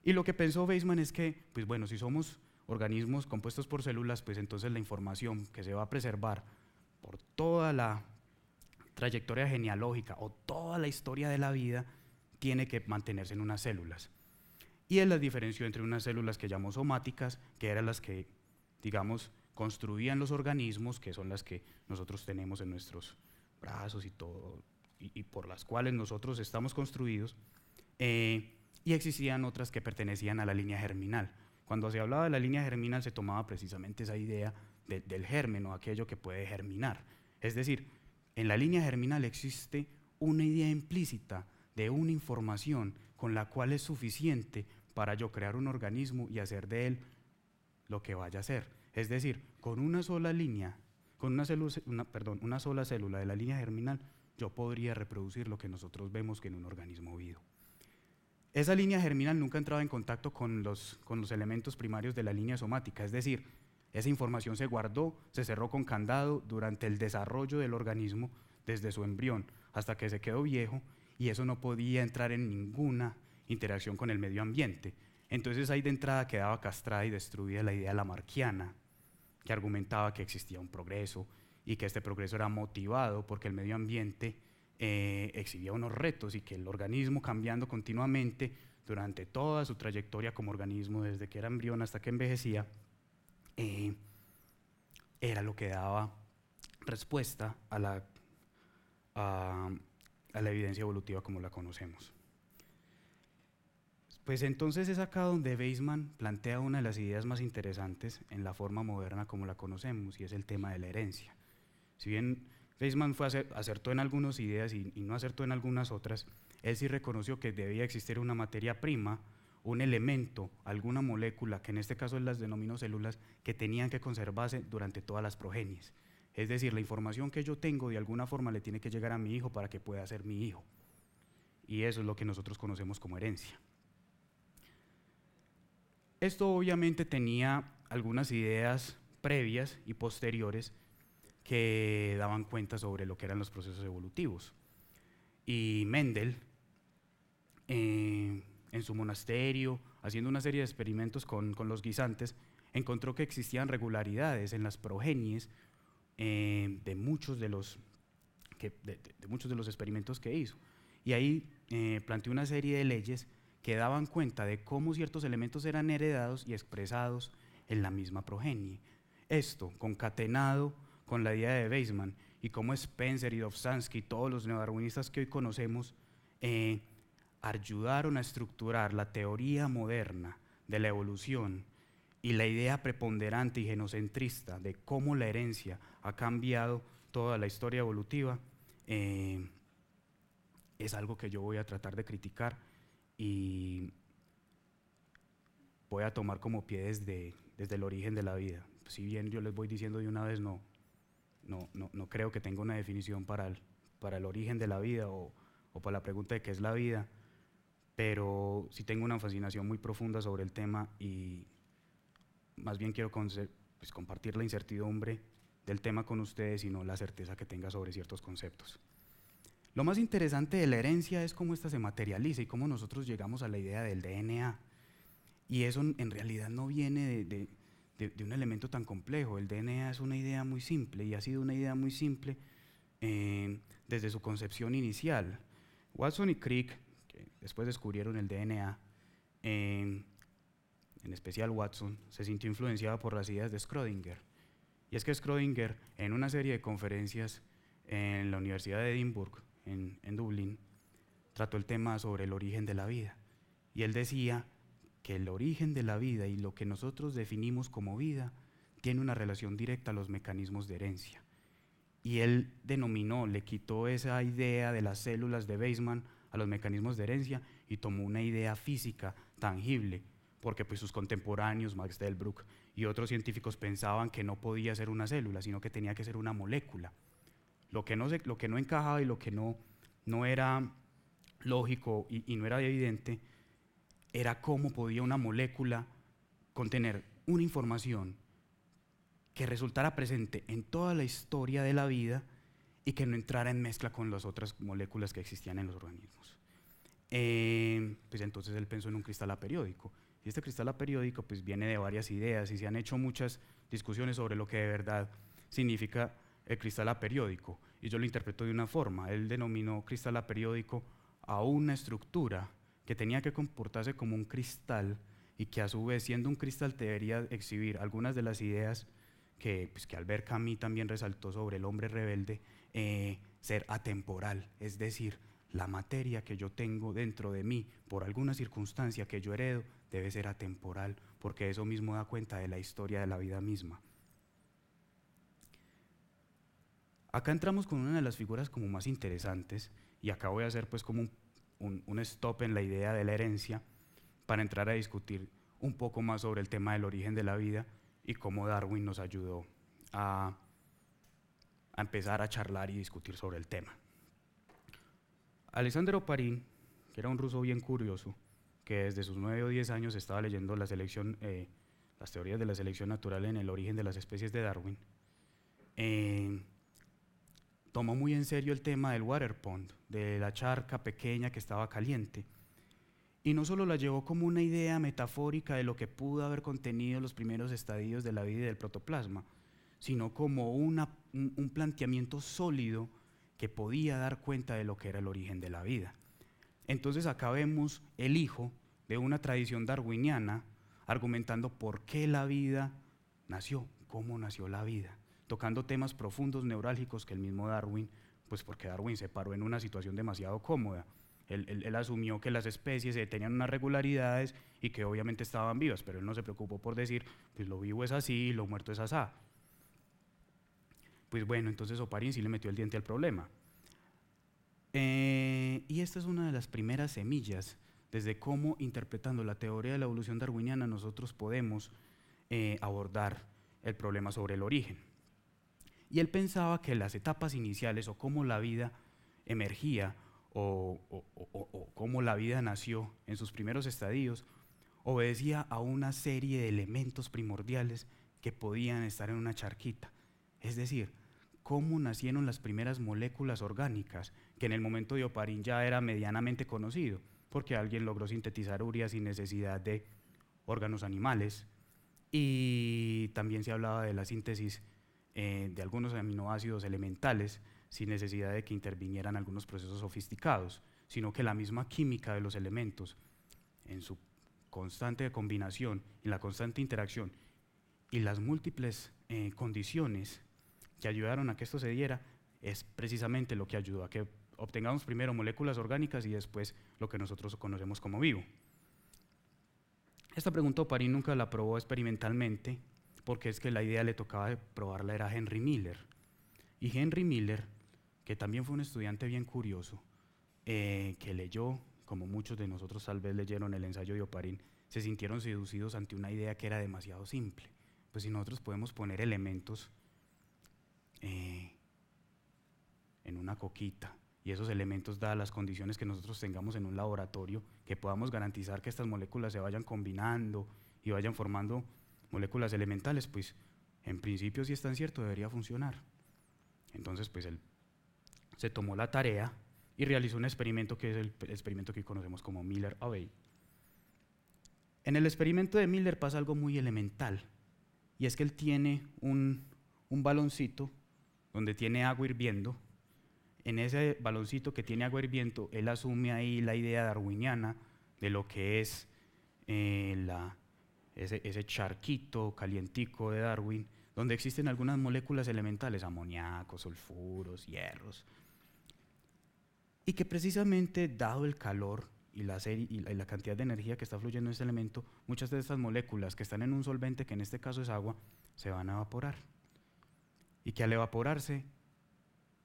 Y lo que pensó Weisman es que, pues bueno, si somos organismos compuestos por células, pues entonces la información que se va a preservar por toda la trayectoria genealógica o toda la historia de la vida tiene que mantenerse en unas células. Y él las diferenció entre unas células que llamó somáticas, que eran las que, digamos, construían los organismos, que son las que nosotros tenemos en nuestros brazos y todo, y, por las cuales nosotros estamos construidos, eh, y existían otras que pertenecían a la línea germinal. Cuando se hablaba de la línea germinal se tomaba precisamente esa idea del germen o aquello que puede germinar. Es decir, en la línea germinal existe una idea implícita de una información con la cual es suficiente para yo crear un organismo y hacer de él lo que vaya a ser. Es decir, con una sola línea, con una, perdón, una sola célula de la línea germinal, yo podría reproducir lo que nosotros vemos que en un organismo vivo. Esa línea germinal nunca entraba en contacto con los elementos primarios de la línea somática, es decir, esa información se guardó, se cerró con candado durante el desarrollo del organismo desde su embrión hasta que se quedó viejo y eso no podía entrar en ninguna interacción con el medio ambiente. Entonces ahí de entrada quedaba castrada y destruida la idea lamarquiana, que argumentaba que existía un progreso y que este progreso era motivado porque el medio ambiente eh, exhibía unos retos y que el organismo cambiando continuamente durante toda su trayectoria como organismo, desde que era embrión hasta que envejecía, eh, era lo que daba respuesta a la a la evidencia evolutiva como la conocemos. Pues entonces es acá donde Weismann plantea una de las ideas más interesantes en la forma moderna como la conocemos, y es el tema de la herencia. Si bien Weismann fue acertó en algunas ideas y, no acertó en algunas otras, él sí reconoció que debía existir una materia prima, un elemento, alguna molécula, que en este caso él las denominó células, que tenían que conservarse durante todas las progenies. Es decir, la información que yo tengo de alguna forma le tiene que llegar a mi hijo para que pueda ser mi hijo. Y eso es lo que nosotros conocemos como herencia. Esto obviamente tenía algunas ideas previas y posteriores que daban cuenta sobre lo que eran los procesos evolutivos. Y Mendel, eh, en su monasterio, haciendo una serie de experimentos con, con los guisantes, encontró que existían regularidades en las progenies Em, de, muchos de, los, de, muchos de los experimentos que hizo. Y ahí eh, planteó una serie de leyes que daban cuenta de cómo ciertos elementos eran heredados y expresados en la misma progenie. Esto, concatenado con la idea de Weizmann y cómo Spencer y Dobzhansky todos los neodarwinistas que hoy conocemos eh, ayudaron a estructurar la teoría moderna de la evolución y la idea preponderante y genocentrista de cómo la herencia ha cambiado toda la historia evolutiva, eh, es algo que yo voy a tratar de criticar y voy a tomar como pie desde, desde el origen de la vida. Si bien yo les voy diciendo de una vez, no, no, no, creo que tenga una definición para el, para el origen de la vida o, o para la pregunta de qué es la vida, pero sí tengo una fascinación muy profunda sobre el tema y más bien quiero pues, compartir la incertidumbre del tema con ustedes y no la certeza que tenga sobre ciertos conceptos. Lo más interesante de la herencia es cómo ésta se materializa y cómo nosotros llegamos a la idea del DNA. Y eso en realidad no viene de, un elemento tan complejo. El DNA es una idea muy simple y ha sido una idea muy simple eh, desde su concepción inicial. Watson y Crick, que después descubrieron el DNA, eh, en especial Watson, se sintió influenciada por las ideas de Schrödinger. Y es que Schrödinger, en una serie de conferencias en la Universidad de Edimburgo, en, en Dublín, trató el tema sobre el origen de la vida. Y él decía que el origen de la vida y lo que nosotros definimos como vida tiene una relación directa a los mecanismos de herencia. Y él denominó, le quitó esa idea de las células de Baseman a los mecanismos de herencia y tomó una idea física, tangible, porque pues sus contemporáneos, Max Delbruck y otros científicos pensaban que no podía ser una célula, sino que tenía que ser una molécula. Lo que no, lo que no encajaba y lo que no, no era lógico y, no era evidente era cómo podía una molécula contener una información que resultara presente en toda la historia de la vida y que no entrara en mezcla con las otras moléculas que existían en los organismos. Eh, pues entonces él pensó en un cristal aperiódico. Y este cristal a periódico pues viene de varias ideas y se han hecho muchas discusiones sobre lo que de verdad significa el cristal a periódico. Y yo lo interpreto de una forma. Él denominó cristal a periódico a una estructura que tenía que comportarse como un cristal y que a su vez siendo un cristal debería exhibir algunas de las ideas que, pues, que Albert Camus también resaltó sobre el hombre rebelde, eh, ser atemporal, es decir, la materia que yo tengo dentro de mí por alguna circunstancia que yo heredo debe ser atemporal, porque eso mismo da cuenta de la historia de la vida misma. Acá entramos con una de las figuras como más interesantes, y acá voy a hacer pues como un, stop en la idea de la herencia para entrar a discutir un poco más sobre el tema del origen de la vida y cómo Darwin nos ayudó a, empezar a charlar y discutir sobre el tema. Alessandro Parín, que era un ruso bien curioso, que desde sus 9 o 10 años estaba leyendo la selección, eh, las teorías de la selección natural en el origen de las especies de Darwin, eh, tomó muy en serio el tema del water pond, de la charca pequeña que estaba caliente. Y no solo la llevó como una idea metafórica de lo que pudo haber contenido los primeros estadios de la vida y del protoplasma, sino como un planteamiento sólido que podía dar cuenta de lo que era el origen de la vida. Entonces acá vemos el hijo una tradición darwiniana argumentando por qué la vida nació, cómo nació la vida, tocando temas profundos, neurálgicos que el mismo Darwin, pues porque Darwin se paró en una situación demasiado cómoda. Él, asumió que las especies tenían unas regularidades y que obviamente estaban vivas, pero él no se preocupó por decir, pues lo vivo es así, lo muerto es asá. Pues bueno, entonces Oparin sí le metió el diente al problema. Eh, y esta es una de las primeras semillas desde cómo, interpretando la teoría de la evolución darwiniana, nosotros podemos eh, abordar el problema sobre el origen. Y él pensaba que las etapas iniciales o cómo la vida emergía o, cómo la vida nació en sus primeros estadios obedecía a una serie de elementos primordiales que podían estar en una charquita. Es decir, cómo nacieron las primeras moléculas orgánicas, que en el momento de Oparin ya era medianamente conocido porque alguien logró sintetizar urea sin necesidad de órganos animales. Y también se hablaba de la síntesis eh, de algunos aminoácidos elementales sin necesidad de que intervinieran algunos procesos sofisticados, sino que la misma química de los elementos en su constante combinación, en la constante interacción y las múltiples eh, condiciones que ayudaron a que esto se diera, es precisamente lo que ayudó a que obtengamos primero moléculas orgánicas y después lo que nosotros conocemos como vivo. Esta pregunta Oparin nunca la probó experimentalmente, porque es que la idea le tocaba probarla era Henry Miller. Y Henry Miller, que también fue un estudiante bien curioso, eh, que leyó, como muchos de nosotros tal vez leyeron el ensayo de Oparin, se sintieron seducidos ante una idea que era demasiado simple. Pues si nosotros podemos poner elementos eh, en una coquita y esos elementos, dadas las condiciones que nosotros tengamos en un laboratorio, que podamos garantizar que estas moléculas se vayan combinando y vayan formando moléculas elementales, pues en principio, si es tan cierto, debería funcionar. Entonces, pues él se tomó la tarea y realizó un experimento que es el experimento que conocemos como miller aubey En el experimento de Miller pasa algo muy elemental, y es que él tiene un, un baloncito donde tiene agua hirviendo, en ese baloncito que tiene agua viento, él asume ahí la idea darwiniana de lo que es eh, ese, charquito calientico de Darwin, donde existen algunas moléculas elementales, amoníacos, sulfuros, hierros, y que precisamente dado el calor y la, y la cantidad de energía que está fluyendo en ese elemento, muchas de estas moléculas que están en un solvente, que en este caso es agua, se van a evaporar. Y que al evaporarse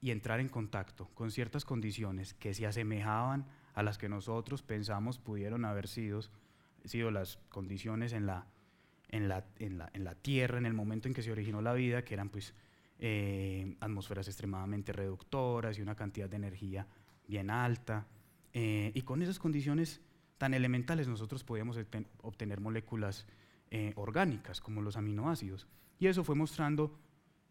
y entrar en contacto con ciertas condiciones que se asemejaban a las que nosotros pensamos pudieron haber sido, sido las condiciones en la, en, la, Tierra en el momento en que se originó la vida, que eran pues eh, atmósferas extremadamente reductoras y una cantidad de energía bien alta. Eh, y con esas condiciones tan elementales nosotros podíamos obtener moléculas eh, orgánicas como los aminoácidos. Y eso fue mostrando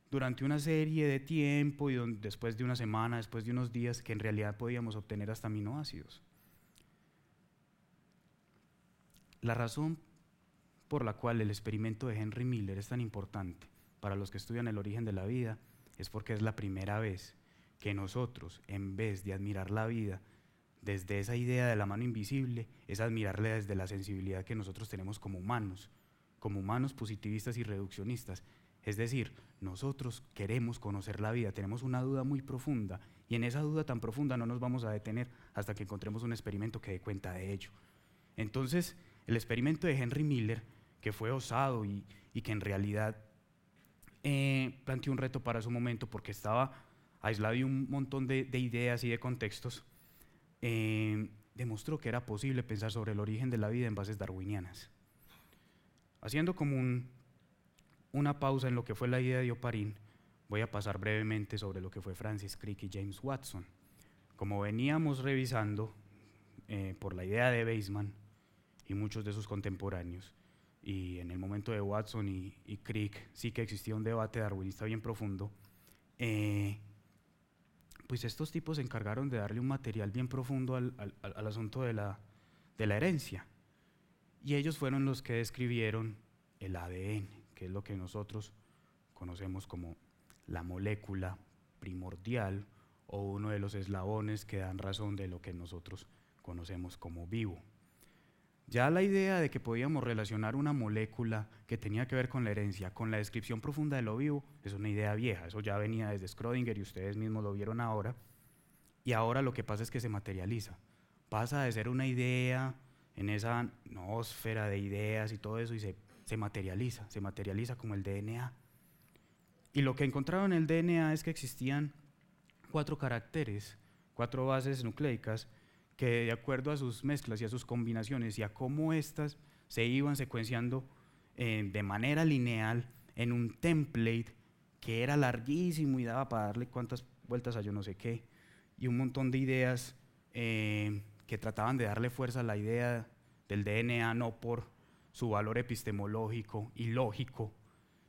durante una serie de tiempo y después de una semana, después de unos días, que en realidad podíamos obtener hasta aminoácidos. La razón por la cual el experimento de Henry Miller es tan importante para los que estudian el origen de la vida es porque es la primera vez que nosotros, en vez de admirar la vida desde esa idea de la mano invisible, es admirarla desde la sensibilidad que nosotros tenemos como humanos, como humanos positivistas y reduccionistas, es decir, nosotros queremos conocer la vida, tenemos una duda muy profunda y en esa duda tan profunda no nos vamos a detener hasta que encontremos un experimento que dé cuenta de ello. Entonces, el experimento de Henry Miller, que fue osado y, que en realidad eh, planteó un reto para su momento porque estaba aislado de un montón de, ideas y de contextos, eh, demostró que era posible pensar sobre el origen de la vida en bases darwinianas. Haciendo como un una pausa en lo que fue la idea de Oparin, voy a pasar brevemente sobre lo que fue Francis Crick y James Watson. Como veníamos revisando eh, por la idea de Baseman y muchos de sus contemporáneos, y en el momento de Watson y, Crick sí que existía un debate darwinista bien profundo, eh, pues estos tipos se encargaron de darle un material bien profundo al, asunto de la, de la herencia. Y ellos fueron los que describieron el ADN que es lo que nosotros conocemos como la molécula primordial o uno de los eslabones que dan razón de lo que nosotros conocemos como vivo. Ya la idea de que podíamos relacionar una molécula que tenía que ver con la herencia con la descripción profunda de lo vivo es una idea vieja, eso ya venía desde Schrödinger y ustedes mismos lo vieron ahora, y ahora lo que pasa es que se materializa, pasa de ser una idea en esa nosfera de ideas y todo eso y se se materializa, se materializa como el DNA. Y lo que encontraron en el DNA es que existían cuatro caracteres, cuatro bases nucleicas, que de acuerdo a sus mezclas y a sus combinaciones y a cómo éstas se iban secuenciando eh, de manera lineal en un template que era larguísimo y daba para darle cuantas vueltas a yo no sé qué, y un montón de ideas eh, que trataban de darle fuerza a la idea del DNA no por su valor epistemológico y lógico,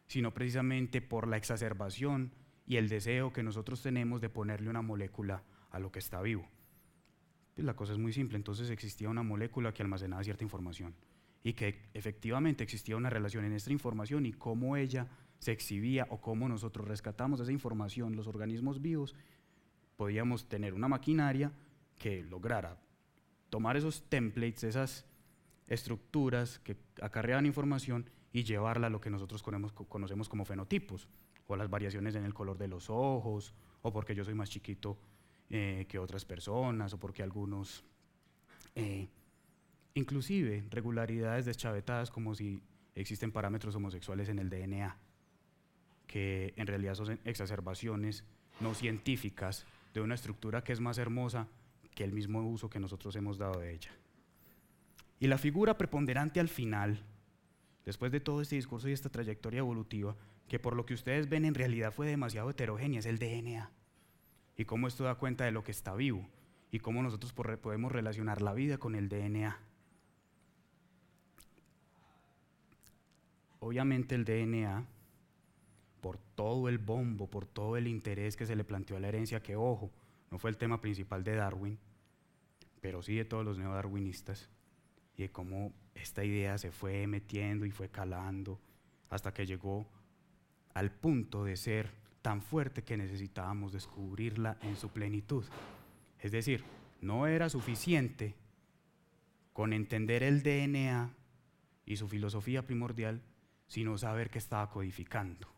sino precisamente por la exacerbación y el deseo que nosotros tenemos de ponerle una molécula a lo que está vivo. Pues la cosa es muy simple, entonces existía una molécula que almacenaba cierta información y que efectivamente existía una relación en esta información y cómo ella se exhibía o cómo nosotros rescatamos esa información, los organismos vivos, podíamos tener una maquinaria que lograra tomar esos templates, esas estructuras que acarrean información y llevarla a lo que nosotros conocemos como fenotipos, o las variaciones en el color de los ojos, o porque yo soy más chiquito eh, que otras personas, o porque algunos... Eh, inclusive regularidades deschavetadas como si existen parámetros homosexuales en el DNA, que en realidad son exacerbaciones no científicas de una estructura que es más hermosa que el mismo uso que nosotros hemos dado de ella. Y la figura preponderante al final, después de todo este discurso y esta trayectoria evolutiva, que por lo que ustedes ven en realidad fue demasiado heterogénea, es el DNA. Y cómo esto da cuenta de lo que está vivo y cómo nosotros podemos relacionar la vida con el DNA. Obviamente el DNA, por todo el bombo, por todo el interés que se le planteó a la herencia, que ojo, no fue el tema principal de Darwin, pero sí de todos los neodarwinistas, y de cómo esta idea se fue metiendo y fue calando hasta que llegó al punto de ser tan fuerte que necesitábamos descubrirla en su plenitud. Es decir, no era suficiente con entender el DNA y su filosofía primordial, sino saber que estaba codificando.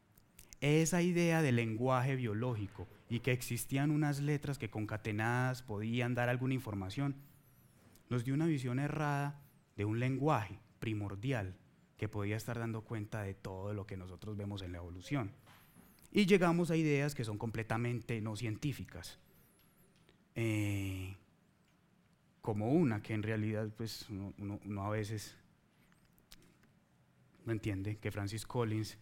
Esa idea del lenguaje biológico y que existían unas letras que concatenadas podían dar alguna información, nos dio una visión errada de un lenguaje primordial que podía estar dando cuenta de todo lo que nosotros vemos en la evolución. Y llegamos a ideas que son completamente no científicas. Eh, como una que en realidad pues uno, a veces no entiende, que Francis Collins,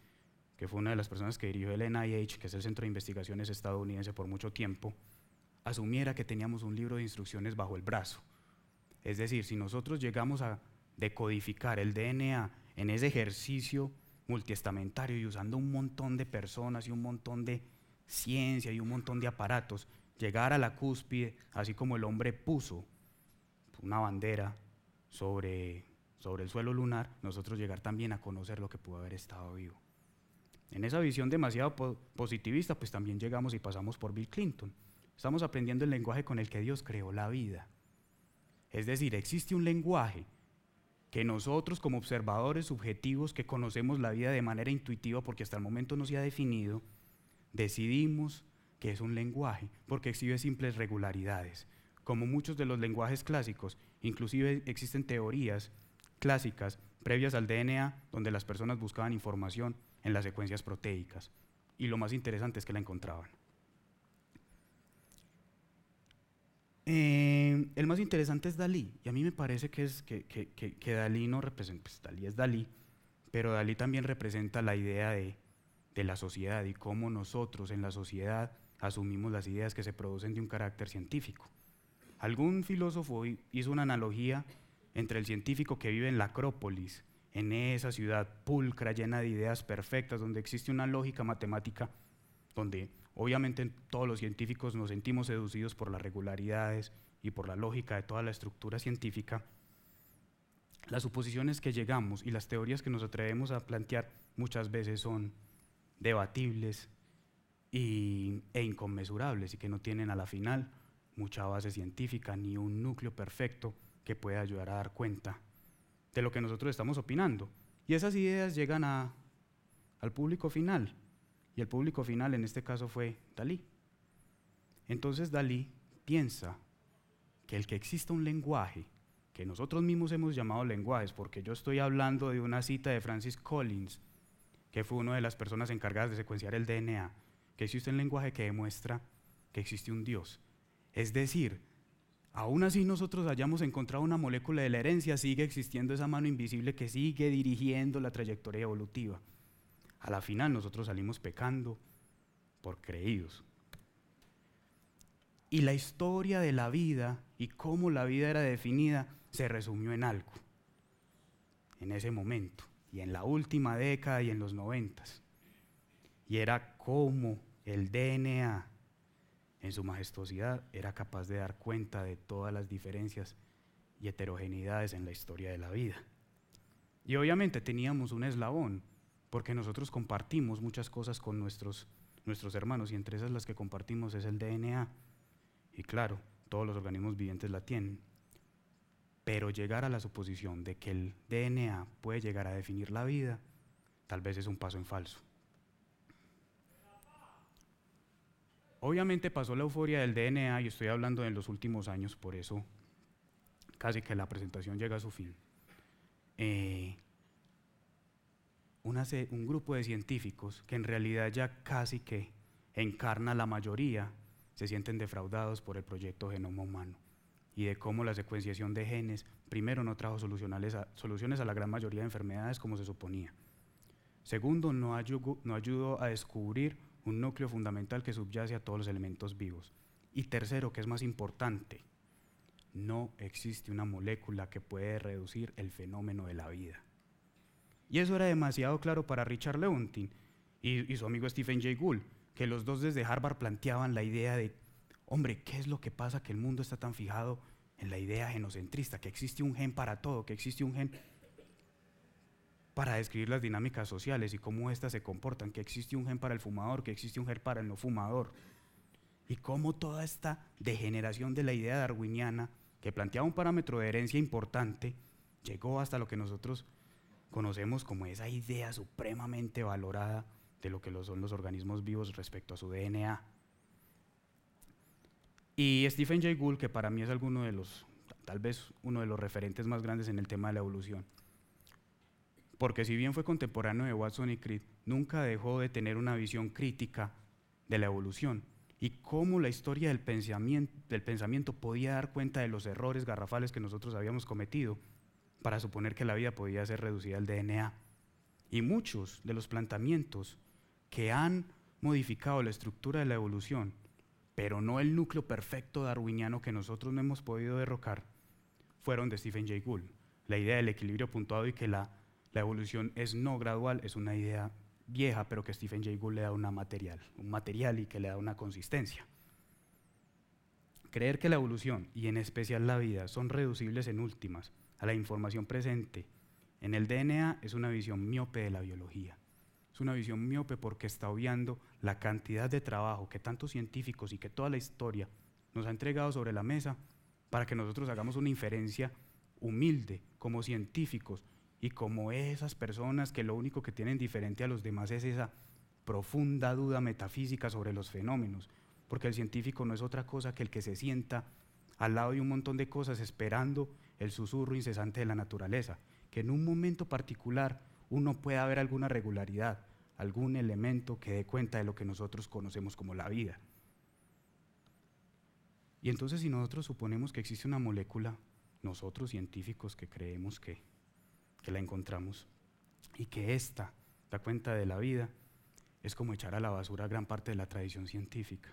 que fue una de las personas que dirigió el NIH, que es el Centro de Investigaciones estadounidense por mucho tiempo, asumiera que teníamos un libro de instrucciones bajo el brazo es decir, si nosotros llegamos a decodificar el DNA en ese ejercicio multiestamentario y usando un montón de personas y un montón de ciencia y un montón de aparatos, llegar a la cúspide, así como el hombre puso una bandera sobre, sobre el suelo lunar, nosotros llegar también a conocer lo que pudo haber estado vivo. En esa visión demasiado positivista, pues también llegamos y pasamos por Bill Clinton. Estamos aprendiendo el lenguaje con el que Dios creó la vida. Es decir, existe un lenguaje que nosotros como observadores subjetivos que conocemos la vida de manera intuitiva porque hasta el momento no se ha definido, decidimos que es un lenguaje porque exhibe simples regularidades. Como muchos de los lenguajes clásicos, inclusive existen teorías clásicas previas al DNA donde las personas buscaban información en las secuencias proteicas. Y lo más interesante es que la encontraban. Eh, el más interesante es Dalí, y a mí me parece que, es, que, Dalí no representa, pues, es Dalí, pero Dalí también representa la idea de, de la sociedad y cómo nosotros en la sociedad asumimos las ideas que se producen de un carácter científico. Algún filósofo hizo una analogía entre el científico que vive en la Acrópolis, en esa ciudad pulcra, llena de ideas perfectas, donde existe una lógica matemática, donde Obviamente todos los científicos nos sentimos seducidos por las regularidades y por la lógica de toda la estructura científica. Las suposiciones que llegamos y las teorías que nos atrevemos a plantear muchas veces son debatibles e inconmensurables y que no tienen a la final mucha base científica ni un núcleo perfecto que pueda ayudar a dar cuenta de lo que nosotros estamos opinando. Y esas ideas llegan al público final y el público final en este caso fue Dalí. Entonces Dalí piensa que el que exista un lenguaje, que nosotros mismos hemos llamado lenguajes, porque yo estoy hablando de una cita de Francis Collins, que fue una de las personas encargadas de secuenciar el DNA, que existe un lenguaje que demuestra que existe un Dios. Es decir, aún así nosotros hayamos encontrado una molécula de la herencia, sigue existiendo esa mano invisible que sigue dirigiendo la trayectoria evolutiva. A la final nosotros salimos pecando por creídos. Y la historia de la vida y cómo la vida era definida se resumió en algo, en ese momento, y en la última década y en los noventas. Y era cómo el DNA, en su majestuosidad, era capaz de dar cuenta de todas las diferencias y heterogeneidades en la historia de la vida. Y obviamente teníamos un eslabón porque nosotros compartimos muchas cosas con nuestros, nuestros hermanos y entre esas las que compartimos es el DNA. Y claro, todos los organismos vivientes la tienen. Pero llegar a la suposición de que el DNA puede llegar a definir la vida, tal vez es un paso en falso. Obviamente pasó la euforia del DNA y estoy hablando en los últimos años, por eso casi que la presentación llega a su fin. Eh, un grupo de científicos que en realidad ya casi que encarna la mayoría, se sienten defraudados por el proyecto genoma humano y de cómo la secuenciación de genes primero no trajo a, soluciones a la gran mayoría de enfermedades como se suponía. Segundo, no ayudó, no ayudó a descubrir un núcleo fundamental que subyace a todos los elementos vivos. Y tercero, que es más importante, no existe una molécula que puede reducir el fenómeno de la vida. Y eso era demasiado claro para Richard Lewontin y, y su amigo Stephen Jay Gould, que los dos desde Harvard planteaban la idea de, hombre, ¿qué es lo que pasa que el mundo está tan fijado en la idea genocentrista, que existe un gen para todo, que existe un gen para describir las dinámicas sociales y cómo éstas se comportan, que existe un gen para el fumador, que existe un gen para el no fumador, y cómo toda esta degeneración de la idea darwiniana, que planteaba un parámetro de herencia importante, llegó hasta lo que nosotros conocemos como esa idea supremamente valorada de lo que son los organismos vivos respecto a su DNA. Y Stephen Jay Gould, que para mí es alguno de los, tal vez uno de los referentes más grandes en el tema de la evolución, porque si bien fue contemporáneo de Watson y Crick, nunca dejó de tener una visión crítica de la evolución y cómo la historia del pensamiento, del pensamiento podía dar cuenta de los errores garrafales que nosotros habíamos cometido para suponer que la vida podía ser reducida al DNA. Y muchos de los planteamientos que han modificado la estructura de la evolución, pero no el núcleo perfecto darwiniano que nosotros no hemos podido derrocar, fueron de Stephen Jay Gould. La idea del equilibrio puntuado y que la, la evolución es no gradual es una idea vieja, pero que Stephen Jay Gould le da una material, un material y que le da una consistencia. Creer que la evolución, y en especial la vida, son reducibles en últimas, a la información presente en el DNA es una visión miope de la biología. Es una visión miope porque está obviando la cantidad de trabajo que tantos científicos y que toda la historia nos ha entregado sobre la mesa para que nosotros hagamos una inferencia humilde como científicos y como esas personas que lo único que tienen diferente a los demás es esa profunda duda metafísica sobre los fenómenos, porque el científico no es otra cosa que el que se sienta al lado de un montón de cosas esperando el susurro incesante de la naturaleza, que en un momento particular uno pueda ver alguna regularidad, algún elemento que dé cuenta de lo que nosotros conocemos como la vida. Y entonces si nosotros suponemos que existe una molécula, nosotros científicos que creemos que, que la encontramos, y que esta da cuenta de la vida, es como echar a la basura gran parte de la tradición científica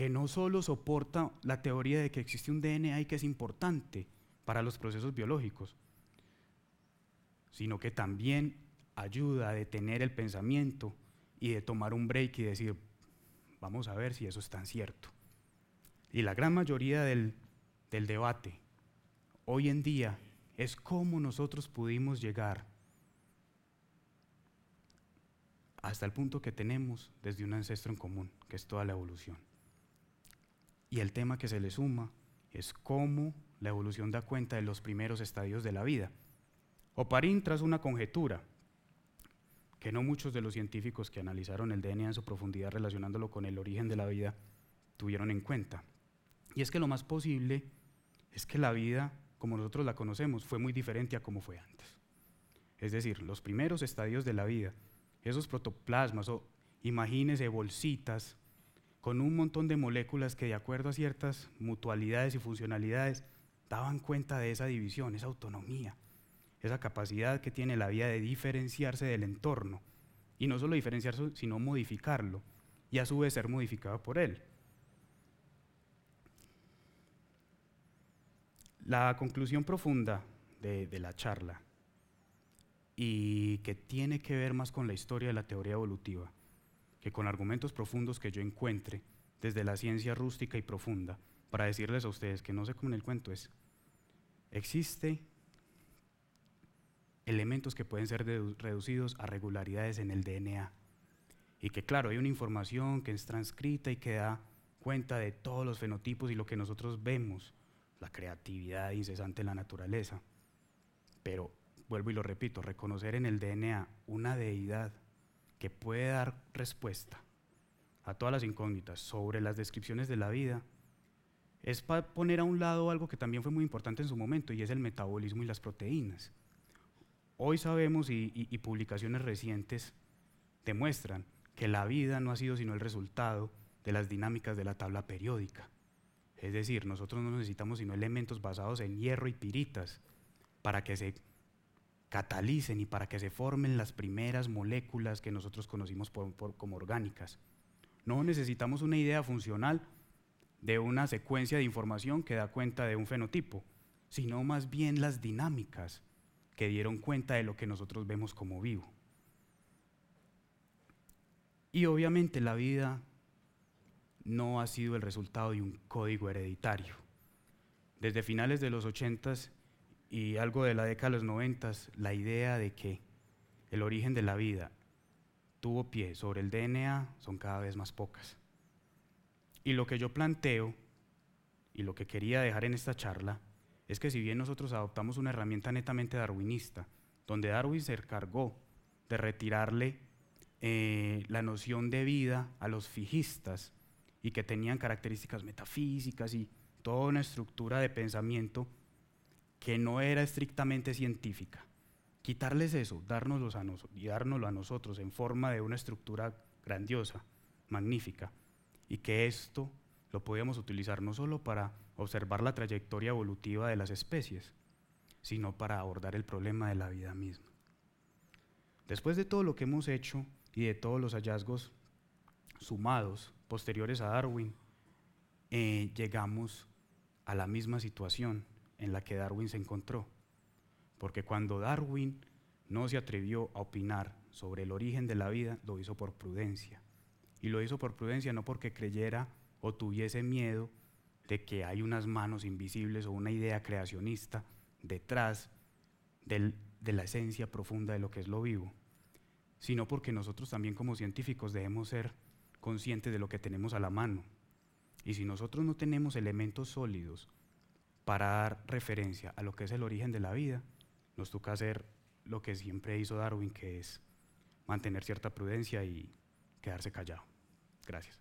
que no solo soporta la teoría de que existe un DNA y que es importante para los procesos biológicos, sino que también ayuda a detener el pensamiento y de tomar un break y decir, vamos a ver si eso es tan cierto. Y la gran mayoría del, del debate hoy en día es cómo nosotros pudimos llegar hasta el punto que tenemos desde un ancestro en común, que es toda la evolución. Y el tema que se le suma es cómo la evolución da cuenta de los primeros estadios de la vida. Oparin tras una conjetura que no muchos de los científicos que analizaron el DNA en su profundidad relacionándolo con el origen de la vida tuvieron en cuenta. Y es que lo más posible es que la vida, como nosotros la conocemos, fue muy diferente a como fue antes. Es decir, los primeros estadios de la vida, esos protoplasmas o imagínese bolsitas con un montón de moléculas que de acuerdo a ciertas mutualidades y funcionalidades daban cuenta de esa división, esa autonomía, esa capacidad que tiene la vida de diferenciarse del entorno. Y no solo diferenciarse, sino modificarlo y a su vez ser modificado por él. La conclusión profunda de, de, la charla y que tiene que ver más con la historia de la teoría evolutiva que con argumentos profundos que yo encuentre desde la ciencia rústica y profunda, para decirles a ustedes que no sé cómo en el cuento es, existe elementos que pueden ser reducidos a regularidades en el DNA. Y que claro, hay una información que es transcrita y que da cuenta de todos los fenotipos y lo que nosotros vemos, la creatividad incesante en la naturaleza. Pero, vuelvo y lo repito, reconocer en el DNA una deidad que puede dar respuesta a todas las incógnitas sobre las descripciones de la vida es para poner a un lado algo que también fue muy importante en su momento y es el metabolismo y las proteínas. Hoy sabemos y, publicaciones recientes demuestran que la vida no ha sido sino el resultado de las dinámicas de la tabla periódica. Es decir, nosotros no necesitamos sino elementos basados en hierro y piritas para que se catalicen y para que se formen las primeras moléculas que nosotros conocimos como orgánicas. No necesitamos una idea funcional de una secuencia de información que da cuenta de un fenotipo, sino más bien las dinámicas que dieron cuenta de lo que nosotros vemos como vivo. Y obviamente la vida no ha sido el resultado de un código hereditario. Desde finales de los 80s y algo de la década de los noventas, la idea de que el origen de la vida tuvo pie sobre el DNA son cada vez más pocas. Y lo que yo planteo y lo que quería dejar en esta charla es que si bien nosotros adoptamos una herramienta netamente darwinista, donde Darwin se encargó de retirarle eh, la noción de vida a los fijistas y que tenían características metafísicas y toda una estructura de pensamiento que no era estrictamente científica. Quitarles eso, dárnoslos a dárnoslo a nosotros en forma de una estructura grandiosa, magnífica, y que esto lo podíamos utilizar no solo para observar la trayectoria evolutiva de las especies, sino para abordar el problema de la vida misma. Después de todo lo que hemos hecho y de todos los hallazgos sumados posteriores a Darwin, eh, llegamos a la misma situación en la que Darwin se encontró. Porque cuando Darwin no se atrevió a opinar sobre el origen de la vida, lo hizo por prudencia. Y lo hizo por prudencia no porque creyera o tuviese miedo de que hay unas manos invisibles o una idea creacionista detrás de la esencia profunda de lo que es lo vivo, sino porque nosotros también como científicos debemos ser conscientes de lo que tenemos a la mano. Y si nosotros no tenemos elementos sólidos para dar referencia a lo que es el origen de la vida, nos toca hacer lo que siempre hizo Darwin, que es mantener cierta prudencia y quedarse callado. Gracias.